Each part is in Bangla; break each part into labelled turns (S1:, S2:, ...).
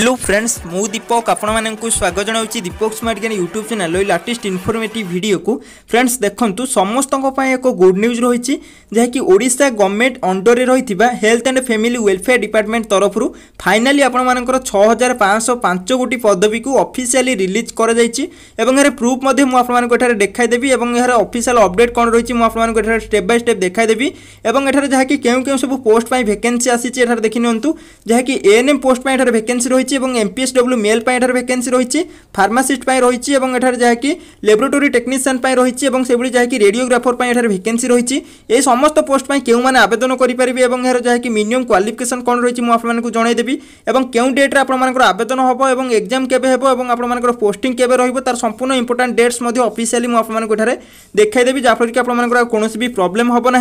S1: हेलो फ्रेंड्स मु दीपक आपण मानक स्वागत जनावि Deepak smart Gyan YouTube channel latest informative video को फ्रेंड्स देखु समस्त एक गुड न्यूज रही जहाँकि ओडा गवर्नमेंट अंडर रही health and family welfare department तरफ फाइनाली आपण मानक छजार पाँच पांच गोटी पदवी को अफिसीआली रिलीज कर प्रूफ मुझे देखादेवी और यार अफिसीआल अपडेट कौन रही मुझे स्टेप बै स्टेप देखादेवी और यहाँ जहाँकि क्यों क्यों सब पोस्ट भेकेन्सी आसी देखी निंतु जहाँकि एएनएम पोस्ट भेकेन्सी रही রয়েছে এবং এমপিএসডব্লু মেল এঠার ভ্যাকেন্সি রয়েছে ফার্মাসিস্ট রয়েছে এবং এঠার যা কি ল্যাবরেটোরি টেকনিসিয়ান রয়েছে এবং সেগুলি যা কি রেডিওগ্রাফর এঠার ভ্যাকেন্সি রয়েছে এই সমস্ত পোস্ট কেউ মানে আবেদন করে এবং এর যা কি মিনিমম কোয়ালিফিকেসন কোণ রয়েছে মু আপনার জনাইদেবি এবং কেউ ডেট্রে আপনার আবেদন হব এবং এক্সাম কেবে হব এবং আপনার পোস্টিং কেবে রহব তার সম্পূর্ণ ইম্পর্টাট ডেটস অফিসিয়ালি মু আপনার এখানে দেখাইদেবি যাফলে কি আপনার কোণী বি প্রোবলেম হব না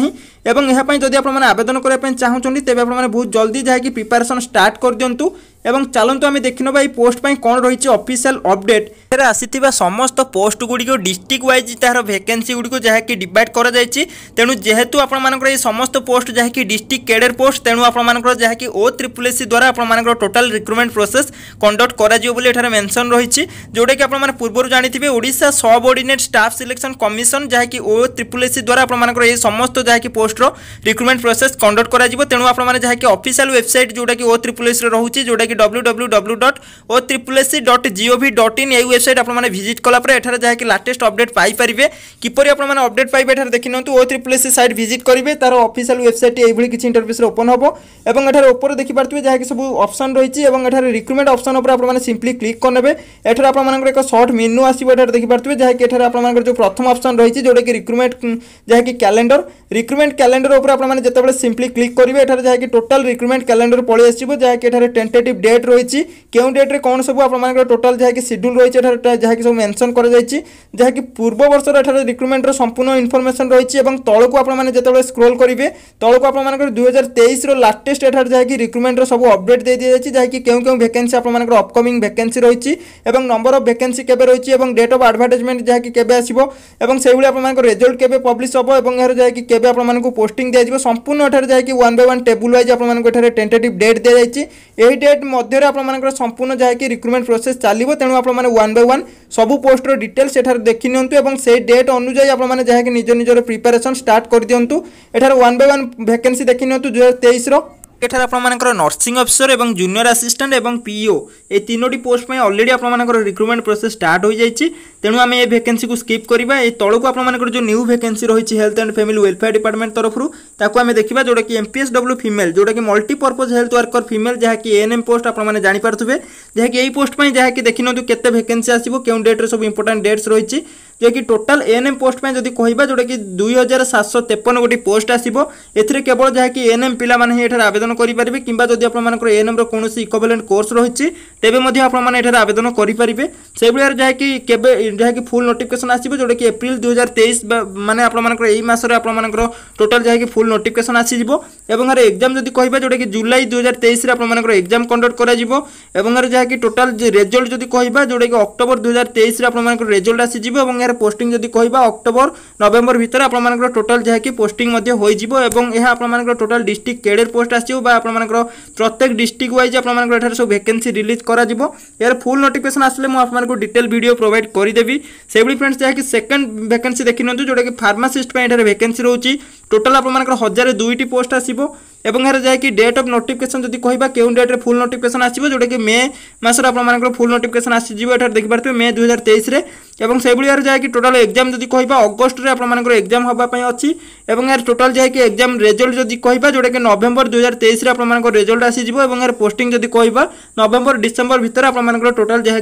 S1: এবং এপাই যদি আপনার আবেদন করা চাহুমান তেমনি আপনার বহু জলদি যা কি প্রিপারেসন স্টার্ট করে দিও এবং ଚାଲନ୍ତୁ ଆମେ ଦେଖିନେବା ଏହି ପୋଷ୍ଟ ପାଇଁ କ'ଣ ରହିଛି ଅଫିସିଆଲ ଅପଡେଟ୍ ଏଥିରେ ଆସିଥିବା ସମସ୍ତ ପୋଷ୍ଟ ଗୁଡ଼ିକ ଡିଷ୍ଟ୍ରିକ୍ଟ ୱାଇଜ୍ ତାହାର ଭେକେନ୍ସି ଗୁଡ଼ିକୁ ଯାହାକି ଡିଭାଇଡ଼ କରାଯାଇଛି ତେଣୁ ଯେହେତୁ ଆପଣମାନଙ୍କର ଏହି ସମସ୍ତ ପୋଷ୍ଟ ଯାହାକି ଡିଷ୍ଟ୍ରିକ୍ଟ କ୍ୟାଡର ପୋଷ୍ଟ ତେଣୁ ଆପଣମାନଙ୍କର ଯାହାକି ଓ ତ୍ରିପୁଲ ଏସ୍ ଦ୍ୱାରା ଆପଣମାନଙ୍କର ଟୋଟାଲ୍ ରିକ୍ରୁଟମେଣ୍ଟ ପ୍ରୋସେସ୍ କଣ୍ଡକ୍ଟ କରାଯିବ ବୋଲି ଏଠାରେ ମେନସନ୍ ରହିଛି ଯେଉଁଟାକି ଆପଣମାନେ ପୂର୍ବରୁ ଜାଣିଥିବେ Odisha subordinate staff selection commission ଯାହାକି ଓ ତ୍ରିପୁଲ ଏସ୍ ଦ୍ୱାରା ଆପଣମାନଙ୍କର ଏହି ସମସ୍ତ ଯାହାକି ପୋଷ୍ଟର ରିକ୍ରୁଟମେଣ୍ଟ ପ୍ରୋସେସ୍ କଣ୍ଡକ୍ଟ କରାଯିବ ତେଣୁ ଆପଣମାନେ ଯାହାକି ଅଫିସିଆଲ ୱେବସାଇଟ୍ ଯେଉଁଟାକି ଓ ତ୍ରିପୁଲ ଏସ୍ରେ ରହୁଛି ଯେଉଁଟାକି W W W dot O triple S C dot GOV dot in ଏଇ ୱେବସାଇଟ୍ ଆପଣମାନେ ଭିଜିଟ୍ କଲା ପରେ ଏଠାରେ ଯାହାକି ଲାଟେଷ୍ଟ ଅପଡ଼େଟ୍ ପାଇପାରିବେ କିପରି ଆପଣମାନେ ଅପଡ଼େଟ୍ ପାଇବେ ଏଠାରେ ଦେଖିନିଅନ୍ତୁ O triple S C site visit କରିବେ ତା'ର ଅଫିସିଆଲ୍ ୱେବସାଇଟ୍ ଏଇଭଳି କିଛି ଇଣ୍ଟରଭ୍ୟୁସ୍ରେ ଓପନ୍ ହେବ ଏବଂ ଏଠାରେ ଉପରେ ଦେଖିପାରୁଥିବେ ଯାହାକି ସବୁ ଅପସନ୍ ରହିଛି ଏବଂ ଏଠାରେ ରିକ୍ରୁଟମେଣ୍ଟ ଅପସନ୍ ଉପରେ ଆପଣମାନେ ସିମ୍ପଲି କ୍ଲିକ୍ କରିନେବେ ଏଠାରେ ଆପଣମାନଙ୍କର ଏକ ସର୍ଟ ମେନୁ ଆସିବ ଏଠାରେ ଦେଖିପାରୁଥିବେ ଯାହାକି ଏଠାରେ ଆପଣମାନଙ୍କର ଯେଉଁ ପ୍ରଥମ ଅପସନ୍ ରହିଛି ଯେଉଁଟାକି ରିକ୍ରୁଟମେଣ୍ଟ ଯାହାକି କ୍ୟାଲେଣ୍ଡର ରିକ୍ରୁଟମେଣ୍ଟ କ୍ୟାଲେଣ୍ଡର ଉପରେ ଆପଣମାନେ ଯେତେବେଳେ ସିମ୍ପଲି କ୍ଲିକ୍ କରିବେ ଏଠାରେ ଯାହାକି ଟୋଟାଲ୍ ରିକ୍ରୁଟମେଣ୍ଟ କ୍ୟାଲେଣ୍ଡର ପଳେଇ ଆସିବ ଯାହାକି ଏଠାରେ ଟେଣ୍ଟେଟିଭ୍ ডেট রয়েছে কেউ ডেট্রে কোণ সব আপনার টোটাল যা সিডুল রয়েছে যা সব মেনশন করা যাই যা পূর্ব বর্ষর এখানে রিক্রুটমেন্টর সম্পূর্ণ ইনফরমেশন রয়েছে এবং তলক আপনার যেতবে স্ক্রোল করবে তলক আপনার দুই হাজার তেইশর লাটেস্ট এখানে যা রিক্রুটমেন্টর সব অপডেট দিয়ে দিয়ে যাচ্ছে যা কেউ কেউ ভ্যাকেন্সি আপনার অপকমিং ভ্যাকেন্সি রয়েছে এবং নম্বর অফ ভ্যাকেন্সি কেবে রয়েছে এবং ডেট অফ আডভার্টাইজমেন্ট যা কেবে আসব এবং সেইভাবে আপনার রেজল্ট কেবে পব্লিশ হব এবং এর যা কেবে আপনার পোস্টিং দিয়ে সম্পূর্ণ এখানে যা one by one table wise আপনার এখানে টেন্টেটিভ ডেট দিয়ে যাই এই ডেট ମଧ୍ୟରେ ଆପଣମାନଙ୍କର ସମ୍ପୂର୍ଣ୍ଣ ଯାହାକି ରିକ୍ରୁଟମେଣ୍ଟ ପ୍ରୋସେସ୍ ଚାଲିବ ତେଣୁ ଆପଣମାନେ ୱାନ୍ ବାଇ ୱାନ୍ ସବୁ ପୋଷ୍ଟର ଡିଟେଲ୍ ସେଠାରେ ଦେଖି ନିଅନ୍ତୁ ଏବଂ ସେଇ ଡେଟ୍ ଅନୁଯାୟୀ ଆପଣମାନେ ଯାହାକି ନିଜ ନିଜର ପ୍ରିପାରେସନ୍ ଷ୍ଟାର୍ଟ କରିଦିଅନ୍ତୁ ଏଠାରେ ୱାନ୍ ବାଇ ୱାନ୍ ଭ୍ୟାକେନ୍ସି ଦେଖି ନିଅନ୍ତୁ ଦୁଇହଜାର ତେଇଶର এখানে আপনার নর্সিং অফিসর এবং জুনিয়র আসিষ্টাট এবং পিইও এই তিনোটি পোস্ট পাই অলরেডি আপনার রিক্রুটমেন্ট প্রোসেস স্টার্ট হয়ে যাই তেমন আমি এই ভেকেন্সি স্কিপ করা এই তলক আপনার যে নিউ ভেকেন্সি রয়েছে health and family welfare department তরফ তাকে আমি দেখা যেটা কি এমপিএস ডব্লু ফিমেল যেটা কি মল্টিপর্পজ হেলথ ওয়ার্কর ফিমেল যা কি এএনএম পোস্ট আপনার জাঁপারে যা কি এই পোস্ট পাই যা কি দেখি নিউ কেতে ভেকেন্সি আসবে কেউ ডেট্রে সব ইম্পর্টাট ডেটস রয়েছে যেকি টোটাল এএনএম পোস্ট ପାଇଁ ଯଦି କହିବା ଯେଉଁଟାକି ଦୁଇ ହଜାର ସାତଶହ ତେପନ ଗୋଟି ପୋଷ୍ଟ ଆସିବ ଏଥିରେ କେବଳ ଯାହାକି ଏଏନ୍ଏମ୍ ପିଲାମାନେ ହିଁ ଏଠାରେ ଆବେଦନ କରିପାରିବେ କିମ୍ବା ଯଦି ଆପଣମାନଙ୍କର ଏଏନ୍ଏମ୍ର କୌଣସି ଇକୋଭଲେଣ୍ଟ କୋର୍ସ ରହିଛି তেবে মধ্যে আপনার এখানে আবেদন করে সেইভাবে যাকি কেবে যাকি ফুল নোটিফিকেশন আসবে যেটা কি এপ্রিল দুই হাজার তেইশ মানে আপনার এই মাসের আপনার টোটাল যাকি ফুল নোটিফিকেসন আসিযোগ এবং আর এক্সাম যদি কহবা যেটা কি জুলাই দুই হাজার তেইশে আপনার এক্সাম কন্ডক্ট করা এবং আর যাকি টোটাল রেজল্ট যদি কহবা যেটা কি অক্টোবর দুই হাজার তেইশে আপনার রেজল্ট আসিযোগ এবং এর পোস্টিং যদি কহবা অক্টোবর নভেম্বর ভিতরে আপনার টোটাল যাকি পোস্টিং হয়েযিব এবং এ আপনার টোটাল ডিস্ট্রিক্ট কেডের পোস্ট আসবে বা আপনার প্রত্যেক ডিস্ট্রিক্ট ওয়াইজ আপনার এখানে সব ভ্যাকেন্সি রিলিজ କରାଯିବ ଏହାର ଫୁଲ୍ ନୋଟିଫିକେସନ୍ ଆସିଲେ ମୁଁ ଆପଣମାନଙ୍କୁ ଡିଟେଲ୍ ଭିଡ଼ିଓ ପ୍ରୋଭାଇଡ଼ କରିଦେବି ସେଭଳି ଫ୍ରେଣ୍ଡସ୍ ଯାହାକି ସେକେଣ୍ଡ ଭ୍ୟାକେନ୍ସି ଦେଖିନିଅନ୍ତୁ ଯେଉଁଟାକି ଫାର୍ମାସିଷ୍ଟ ପାଇଁ ଏଠାରେ ଭ୍ୟାକେନ୍ସି ରହୁଛି টোটাল আপনার হাজার দুইটি পোস্ট আসব এবং এর যাই ডেট অফ নোটিফিকেসন যদি কহা কেউ ডেট্রে ফুল নোটিফিকেসন আসব যেটা কি মে মাসের আপনার ফুল নোটিফিকেসন আসিযোগ এটার দেখিপারে মে দুই হাজার তেইশে এবং সেইভাবে এর যাই টোটাল এক্সাম যদি কহা অগস্টরে আপনার এক্সাম হওয়া অছি এবং এর টোটাল যাই এক্সাম রেজল্ট যদি কহা যেটা কি নভেম্বর দুই হাজার তেইশে আপনার রেজল্ট আসিযোগ এবং এর পোস্টিং যদি কহা নভেম্বর ডিসেম্বর ভিতরে আপনার টোটাল যা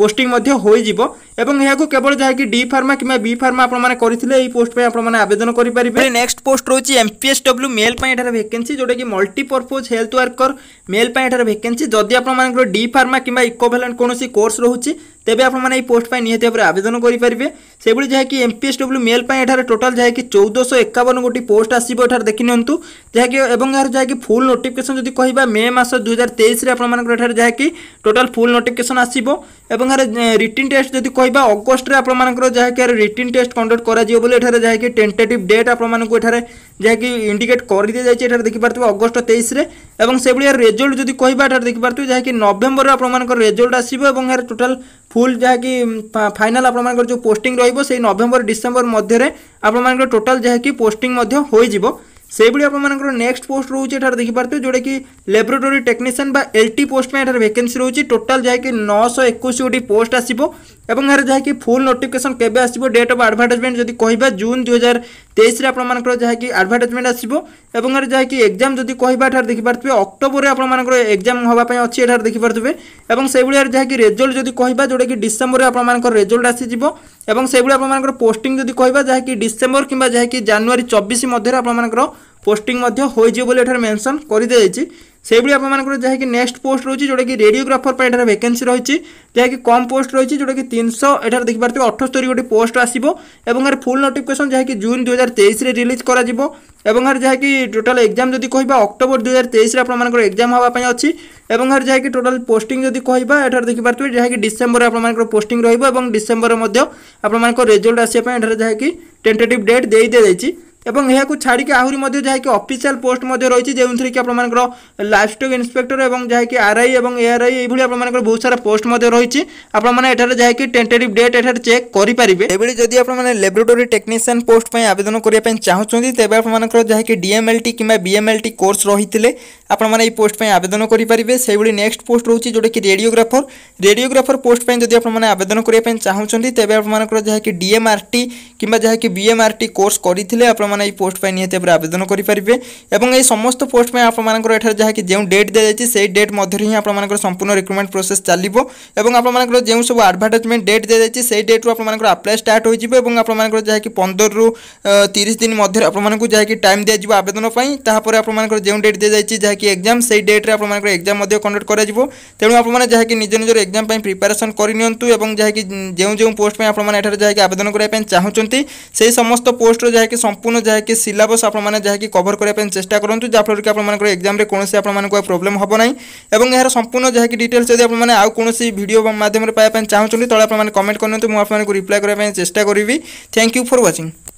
S1: পোস্টিং মধ্যে হয়েযিব এবং এহাকু কেবল যাহাকি ডি ফার্মা কিংবা বি ফার্মা আপনার করে এই পোস্ট পাই আপনার আবেদন করে পারে নেক্সট পোস্ট রয়েছে এমপিএস ডব্লু মেল পাই এটার ভ্যাকেন্সি যেটা কি মল্টিপরপোজ হেলথ ওয়ার্কর মেল পাই এটার ভ্যাকেন্সি যদি আপনার ডি ফার্মা কিংবা ইকোভ্যালেন্ট কোণী কোর্স রয়েছে ତେବେ ଆପଣମାନେ ଏହି ପୋଷ୍ଟ ପାଇଁ ନିହାତି ଭାବରେ ଆବେଦନ କରିପାରିବେ ସେଭଳି ଯାହାକି ଏମ୍ପିଏସ୍ଡବ୍ଲ୍ୟୁ ମେଲ୍ ପାଇଁ ଏଠାରେ ଟୋଟାଲ୍ ଯାହାକି ଚଉଦଶହ ଏକାବନ ଗୋଟି ପୋଷ୍ଟ ଆସିବ ଏଠାରେ ଦେଖିନିଅନ୍ତୁ ଯାହାକି ଏବଂ ଏହାର ଯାହାକି ଫୁଲ୍ ନୋଟିଫିକେସନ୍ ଯଦି କହିବା ମେ ମାସ ଦୁଇ ହଜାର ତେଇଶରେ ଆପଣମାନଙ୍କର ଏଠାରେ ଯାହାକି ଟୋଟାଲ୍ ଫୁଲ୍ ନୋଟିଫିକେସନ୍ ଆସିବ ଏବଂ ଏହାର ରିଟିନ୍ ଟେଷ୍ଟ ଯଦି କହିବା ଅଗଷ୍ଟରେ ଆପଣମାନଙ୍କର ଯାହାକି ଏହାର ରିଟିନ୍ ଟେଷ୍ଟ କଣ୍ଡକ୍ଟ କରାଯିବ ବୋଲି ଏଠାରେ ଯାହାକି ଟେଣ୍ଟେଟିଭ୍ ଡେଟ୍ ଆପଣମାନଙ୍କୁ ଏଠାରେ ଯାହାକି ଇଣ୍ଡିକେଟ୍ କରିଦିଆଯାଇଛି ଏଠାରେ ଦେଖିପାରୁଥିବେ ଅଗଷ୍ଟ ତେଇଶରେ ଏବଂ ସେଭଳି ଏହାର ରେଜଲ୍ଟ ଯଦି କହିବା ଏଠାରେ ଦେଖିପାରୁଥିବେ ଯାହାକି ନଭେମ୍ବରରେ ଆପଣମାନଙ୍କର ରେଜଲ୍ଟ ଆସିବ ଏବଂ ଏହାର ଟୋଟାଲ୍ ফুল যাকি ফাইনাল আপনার যে পোস্টিং রহব সেই নভেম্বর ডিসেম্বর মধ্যে আপনার টোটাল যাকি পোস্টিং হয়ে যাব সেইভাবে আপনার নেক্সট পোস্ট রয়েছে এখানে দেখিপারে যেটা কি ল্যাবরেটোরি টেকনিসিয়ান বা এল টি পোস্ট এখানে ভ্যাকেন্সি রয়েছে টোটাল যাকি নশো একুশ গোটি পোস্ট আসব এবং ଏହାର ଯାହାକି ଫୁଲ୍ ନୋଟିଫିକେସନ୍ କେବେ ଆସିବ ଡେଟ୍ ଅଫ୍ ଆଡ଼ଭାର୍ଟାଇଜମେଣ୍ଟ ଯଦି କହିବା ଜୁନ୍ ଦୁଇ ହଜାର ତେଇଶରେ ଆପଣମାନଙ୍କର ଯାହାକି ଆଡ଼ଭାର୍ଟାଇଜମେଣ୍ଟ ଆସିବ ଏବଂ ଏହାର ଯାହାକି ଏକ୍ଜାମ୍ ଯଦି କହିବା ଏଠାରେ ଦେଖିପାରୁଥିବେ ଅକ୍ଟୋବରରେ ଆପଣମାନଙ୍କର ଏକ୍ଜାମ୍ ହେବା ପାଇଁ ଅଛି ଏଠାରେ ଦେଖିପାରୁଥିବେ ଏବଂ ସେଇଭଳି ଏହାର ଯାହାକି ରେଜଲ୍ଟ ଯଦି କହିବା ଯେଉଁଟାକି ଡିସେମ୍ବରରେ ଆପଣମାନଙ୍କର ରେଜଲ୍ଟ ଆସିଯିବ ଏବଂ ସେଇଭଳି ଆପଣମାନଙ୍କର ପୋଷ୍ଟିଂ ଯଦି କହିବା ଯାହାକି ଡିସେମ୍ବର କିମ୍ବା ଯାହାକି ଜାନୁଆରୀ ଚବିଶ ମଧ୍ୟରେ ଆପଣମାନଙ୍କର ପୋଷ୍ଟିଂ ମଧ୍ୟ ହୋଇଯିବ ବୋଲି ଏଠାରେ ମେନ୍ସନ୍ କରିଦିଆଯାଇଛି সেইভাবে আপনার যা কি নেক্সট পোস্ট রয়েছে যেটা কি রেডিওগ্রাফর পাই এটার ভ্যাকেন্সি রয়েছে যাকি কম পোস্ট রয়েছে যেটা কি তিনশো এটার দেখিপারে অঠস্তরি গোটি পোস্ট আসবে এবং এর ফুল নোটিফিকেসন যা কি জুন দুই হাজার তেইশে রিলিজ করা এবং এর যা কি টোটাল এক্সাম যদি কহবা অক্টোবর দুই হাজার তেইশে আপনার এক্সাম হওয়া অছি এবং এর যা কি টোটাল পোস্টিং যদি কহবা এটার যা কি ডিসেম্বর আপনার পোস্টিং রহব এবং ডিসেম্বর মধ্যে আপনার রেজল্ট আসা এটার যা কি টেন্টেটিভ ডেট দিয়ে দিয়েছি এবং ଏହାକୁ ଛାଡ଼ିକି ଆହୁରି ମଧ୍ୟ ଯାହାକି ଅଫିସିଆଲ ପୋଷ୍ଟ ମଧ୍ୟ ରହିଛି ଯେଉଁଥିରେ କି ଆପଣମାନଙ୍କର ଲାଇଫ୍ ଷ୍ଟକ୍ ଇନ୍ସପେକ୍ଟର ଏବଂ ଯାହାକି ଆର୍ଆଇ ଏବଂ ଏଆର୍ଆଇ ଏଇଭଳି ଆପଣମାନଙ୍କର ବହୁତ ସାରା ପୋଷ୍ଟ ମଧ୍ୟ ରହିଛି ଆପଣମାନେ ଏଠାରେ ଯାହାକି ଟେଣ୍ଟେଟିଭ୍ ଡେଟ୍ ଏଠାରେ ଚେକ୍ କରିପାରିବେ ଏଭଳି ଯଦି ଆପଣମାନେ ଲାବୋରେଟୋରୀ ଟେକ୍ନିସିଆନ୍ ପୋଷ୍ଟ ପାଇଁ ଆବେଦନ କରିବା ପାଇଁ ଚାହୁଁଛନ୍ତି ତେବେ ଆପଣମାନଙ୍କର ଯାହାକି ଡିଏମ୍ଏଲ୍ଟି କିମ୍ବା ବିଏମ୍ଏଲ୍ଟି କୋର୍ସ ରହିଥିଲେ ଆପଣମାନେ ଏହି ପୋଷ୍ଟ ପାଇଁ ଆବେଦନ କରିପାରିବେ ସେହିଭଳି ନେକ୍ସଟ ପୋଷ୍ଟ ରହୁଛି ଯେଉଁଟାକି ରେଡ଼ିଓଗ୍ରାଫର ରେଡ଼ିଓଗ୍ରାଫର ପୋଷ୍ଟ ପାଇଁ ଯଦି ଆପଣମାନେ ଆବେଦନ କରିବା ପାଇଁ ଚାହୁଁଛନ୍ତି ତେବେ ଆପଣମାନଙ୍କର ଯାହାକି ଡିଏମ୍ଆର୍ଟି କିମ୍ବା ଯାହାକି ବିଏମ୍ଆର୍ଟି କୋର୍ସ କରିଥିଲେ ଆପଣ ଆପଣମାନେ ଏଇ ପୋଷ୍ଟ ପାଇଁ ନିହାତି ଭାବରେ ଆବେଦନ କରିପାରିବେ ଏବଂ ଏହି ସମସ୍ତ ପୋଷ୍ଟ ପାଇଁ ଆପଣମାନଙ୍କର ଏଠାରେ ଯାହାକି ଯେଉଁ ଡେଟ୍ ଦିଆଯାଇଛି ସେହି ଡେଟ୍ ମଧ୍ୟରେ ହିଁ ଆପଣମାନଙ୍କର ସମ୍ପୂର୍ଣ୍ଣ ରିକ୍ରୁଟମେଣ୍ଟ ପ୍ରୋସେସ୍ ଚାଲିବ ଏବଂ ଆପଣମାନଙ୍କର ଯେଉଁ ସବୁ ଆଡ଼ଭାର୍ଟାଇଜମେଣ୍ଟ ଡେଟ୍ ଦିଆଯାଇଛି ସେହି ଡେଟ୍ରୁ ଆପଣମାନଙ୍କର ଆପ୍ଲାଏ ଷ୍ଟାର୍ଟ ହୋଇଯିବ ଏବଂ ଆପଣମାନଙ୍କର ଯାହାକି ପନ୍ଦରରୁ ତିରିଶ ଦିନ ମଧ୍ୟରେ ଆପଣମାନଙ୍କୁ ଯାହାକି ଟାଇମ୍ ଦିଆଯିବ ଆବେଦନ ପାଇଁ ତାହାପରେ ଆପଣମାନଙ୍କର ଯେଉଁ ଡେଟ୍ ଦିଆଯାଇଛି ଯାହାକି ଏକ୍ଜାମ୍ ସେହି ଡେଟ୍ରେ ଆପଣମାନଙ୍କର ଏକ୍ଜାମ୍ ମଧ୍ୟ କଣ୍ଡକ୍ଟ କରାଯିବ ତେଣୁ ଆପଣମାନେ ଯାହାକି ନିଜ ନିଜର ଏକ୍ଜାମ୍ ପାଇଁ ପ୍ରିପାରେସନ୍ କରିନିଅନ୍ତୁ ଏବଂ ଯାହାକି ଯେଉଁ ଯେଉଁ ପୋଷ୍ଟ ପାଇଁ ଆପଣମାନେ ଏଠାରେ ଯାହାକି ଆବେଦନ କରିବା ପାଇଁ ଚାହୁଁଛନ୍ତି ସେହି ସମସ୍ତ ପୋଷ୍ଟର ଯାହାକି ସମ୍ପୂର୍ଣ୍ଣ ଯାହାକି ସିଲାବସ୍ ଆପଣମାନେ ଯାହାକି କଭର କରିବା ପାଇଁ ଚେଷ୍ଟା କରନ୍ତୁ ଯାହାଫଳରେ କି ଆପଣମାନଙ୍କର ଏକ୍ଜାମରେ କୌଣସି ଆପଣମାନଙ୍କୁ ପ୍ରୋବ୍ଲେମ୍ ହେବ ନାହିଁ ଏବଂ ଏହାର ସମ୍ପୂର୍ଣ୍ଣ ଯାହାକି ଡିଟେଲ୍ସ ଯଦି ଆପଣମାନେ ଆଉ କୌଣସି ଭିଡ଼ିଓ ମାଧ୍ୟମରେ ପାଇବା ପାଇଁ ଚାହୁଁଛନ୍ତି ତଳେ ଆପଣମାନେ କମେଣ୍ଟ କରନ୍ତୁ ମୁଁ ଆପଣମାନଙ୍କୁ ରିପ୍ଲାଏ କରିବା ପାଇଁ ଚେଷ୍ଟା କରିବି ଥ୍ୟାଙ୍କ ୟୁ ଫର୍ ୱାଚିଂ